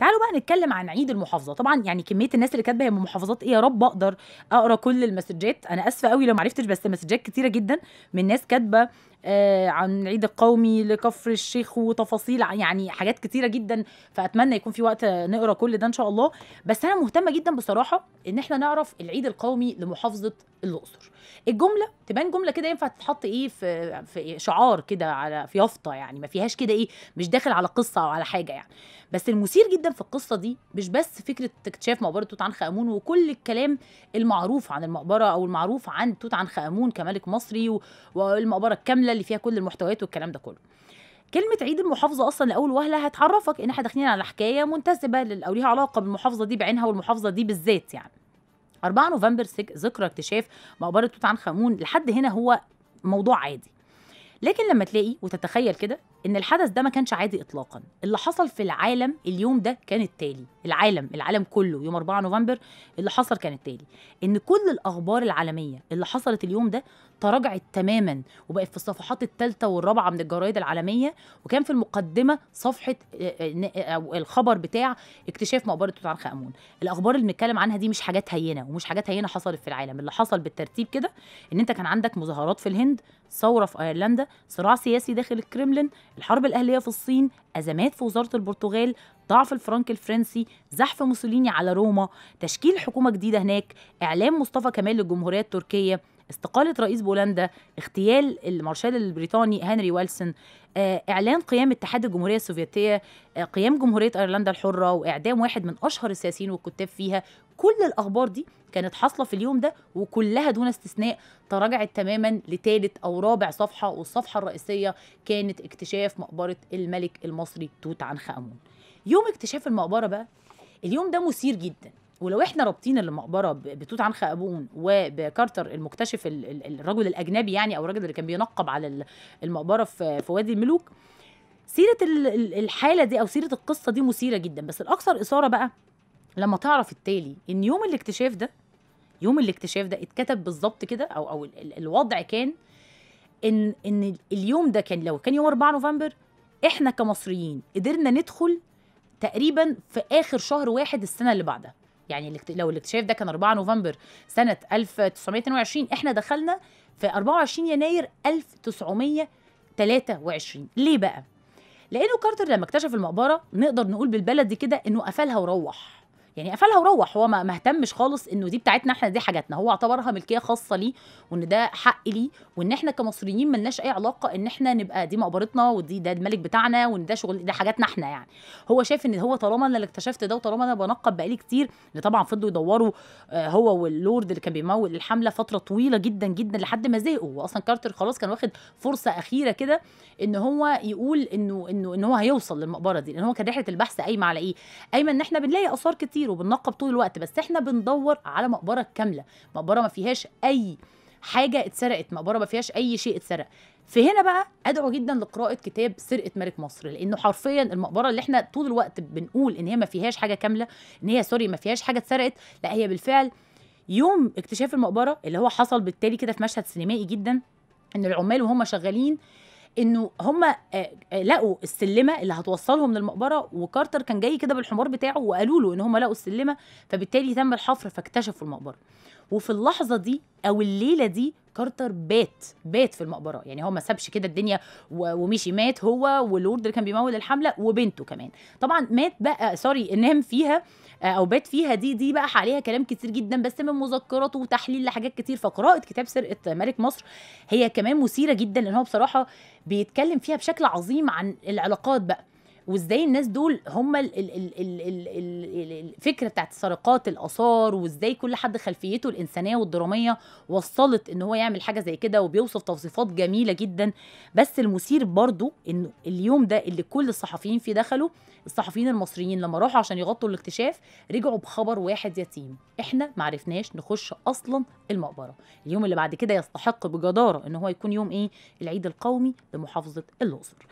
تعالوا بقى نتكلم عن عيد المحافظه طبعا يعني كميه الناس اللي كاتبه هي من محافظات ايه يا رب اقدر اقرا كل المسجات انا اسفه قوي لو ما عرفتش بس مسجات كتيره جدا من ناس كاتبه آه، عن العيد القومي لكفر الشيخ وتفاصيل يعني حاجات كتيره جدا فاتمنى يكون في وقت نقرا كل ده ان شاء الله بس انا مهتمه جدا بصراحه ان احنا نعرف العيد القومي لمحافظه الاقصر الجمله تبان جمله كده ينفع تتحط ايه في في شعار كده على في يافطه يعني ما فيهاش كده ايه مش داخل على قصه او على حاجه يعني بس المثير جدا في القصه دي مش بس فكره اكتشاف مقبره توت عنخ امون وكل الكلام المعروف عن المقبره او المعروف عن توت عنخ امون كملك مصري والمقبره الكامله الوهله اللي فيها كل المحتويات والكلام ده كله كلمة عيد المحافظة أصلا لأول وهلة هتعرفك إن إحنا داخلين على حكاية منتسبة أو ليها علاقة بالمحافظة دي بعينها والمحافظة دي بالذات يعني 4 نوفمبر ذكرى اكتشاف مقبرة توت عنخ آمون لحد هنا هو موضوع عادي لكن لما تلاقي وتتخيل كده ان الحدث ده ما كانش عادي اطلاقا اللي حصل في العالم اليوم ده كان التالي العالم العالم كله يوم 4 نوفمبر اللي حصل كان التالي ان كل الاخبار العالميه اللي حصلت اليوم ده تراجعت تماما وبقت في الصفحات الثالثه والرابعه من الجرايد العالميه وكان في المقدمه صفحه آه، آه، آه، او الخبر بتاع اكتشاف مقبره توت عنخ امون الاخبار اللي بنتكلم عنها دي مش حاجات هينه ومش حاجات هينه حصلت في العالم اللي حصل بالترتيب كده ان انت كان عندك مظاهرات في الهند ثوره في ايرلندا صراع سياسي داخل الكرملين الحرب الأهلية في الصين أزمات في وزارة البرتغال ضعف الفرنك الفرنسي زحف موسوليني على روما تشكيل حكومة جديدة هناك إعلام مصطفى كمال للجمهورية التركية استقالة رئيس بولندا اغتيال المارشال البريطاني هنري ويلسون آه، اعلان قيام اتحاد الجمهوريه السوفيتيه آه، قيام جمهوريه ايرلندا الحره واعدام واحد من اشهر السياسيين والكتاب فيها كل الاخبار دي كانت حاصله في اليوم ده وكلها دون استثناء تراجعت تماما لثالث او رابع صفحه والصفحه الرئيسيه كانت اكتشاف مقبره الملك المصري توت عنخ امون يوم اكتشاف المقبره بقى اليوم ده مثير جدا ولو احنا رابطين المقبره بتوت عنخ ابون وبكارتر المكتشف الرجل الاجنبي يعني او الراجل اللي كان بينقب على المقبره في وادي الملوك سيره الحاله دي او سيره القصه دي مثيره جدا بس الاكثر اثاره بقى لما تعرف التالي ان يوم الاكتشاف ده يوم الاكتشاف ده اتكتب بالظبط كده او او الوضع كان ان ان اليوم ده كان لو كان يوم 4 نوفمبر احنا كمصريين قدرنا ندخل تقريبا في اخر شهر واحد السنه اللي بعدها يعني لو الاكتشاف ده كان 4 نوفمبر سنه 1922 احنا دخلنا في 24 يناير 1923 ليه بقى لانه كارتر لما اكتشف المقبره نقدر نقول بالبلدي كده انه قفلها وروح يعني قفلها وروح هو ما اهتمش خالص انه دي بتاعتنا احنا دي حاجاتنا هو اعتبرها ملكيه خاصه ليه وان ده حق ليه وان احنا كمصريين ملناش اي علاقه ان احنا نبقى دي مقبرتنا ودي ده الملك بتاعنا وان ده شغل ده حاجاتنا احنا يعني هو شايف ان هو طالما انا اللي اكتشفت ده وطالما انا بنقب بقالي كتير اللي طبعا فضلوا يدوروا آه، هو واللورد اللي كان بيمول الحمله فتره طويله جدا جدا لحد ما زهقوا واصلا كارتر خلاص كان واخد فرصه اخيره كده ان هو يقول انه انه ان هو هيوصل للمقبره دي لان هو كان رحله البحث قايمه على ايه؟ قايمه ان احنا بنلاقي اثار كتير كتير وبننقب طول الوقت بس احنا بندور على مقبره كامله مقبره ما فيهاش اي حاجه اتسرقت مقبره ما فيهاش اي شيء اتسرق فهنا بقى ادعو جدا لقراءه كتاب سرقه ملك مصر لانه حرفيا المقبره اللي احنا طول الوقت بنقول ان هي ما فيهاش حاجه كامله ان هي سوري ما فيهاش حاجه اتسرقت لا هي بالفعل يوم اكتشاف المقبره اللي هو حصل بالتالي كده في مشهد سينمائي جدا ان العمال وهم شغالين انه هم آه، آه، لقوا السلمه اللي هتوصلهم للمقبره وكارتر كان جاي كده بالحمار بتاعه وقالوا له ان هم لقوا السلمه فبالتالي تم الحفر فاكتشفوا المقبره وفي اللحظه دي او الليله دي كارتر بات بات في المقبره يعني هو ما سابش كده الدنيا ومشي مات هو واللورد اللي كان بيمول الحمله وبنته كمان طبعا مات بقى آه، سوري نام فيها آه، او بات فيها دي دي بقى عليها كلام كتير جدا بس من مذكراته وتحليل لحاجات كتير فقراءه كتاب سرقه ملك مصر هي كمان مثيره جدا لان هو بصراحه بيتكلم فيها بشكل عظيم عن العلاقات بقى وازاي الناس دول هم الفكره بتاعت سرقات الاثار وازاي كل حد خلفيته الانسانيه والدراميه وصلت ان هو يعمل حاجه زي كده وبيوصف توصيفات جميله جدا بس المثير برضو ان اليوم ده اللي كل الصحفيين فيه دخلوا الصحفيين المصريين لما راحوا عشان يغطوا الاكتشاف رجعوا بخبر واحد يتيم احنا معرفناش نخش اصلا المقبره اليوم اللي بعد كده يستحق بجداره ان هو يكون يوم ايه العيد القومي لمحافظه الاقصر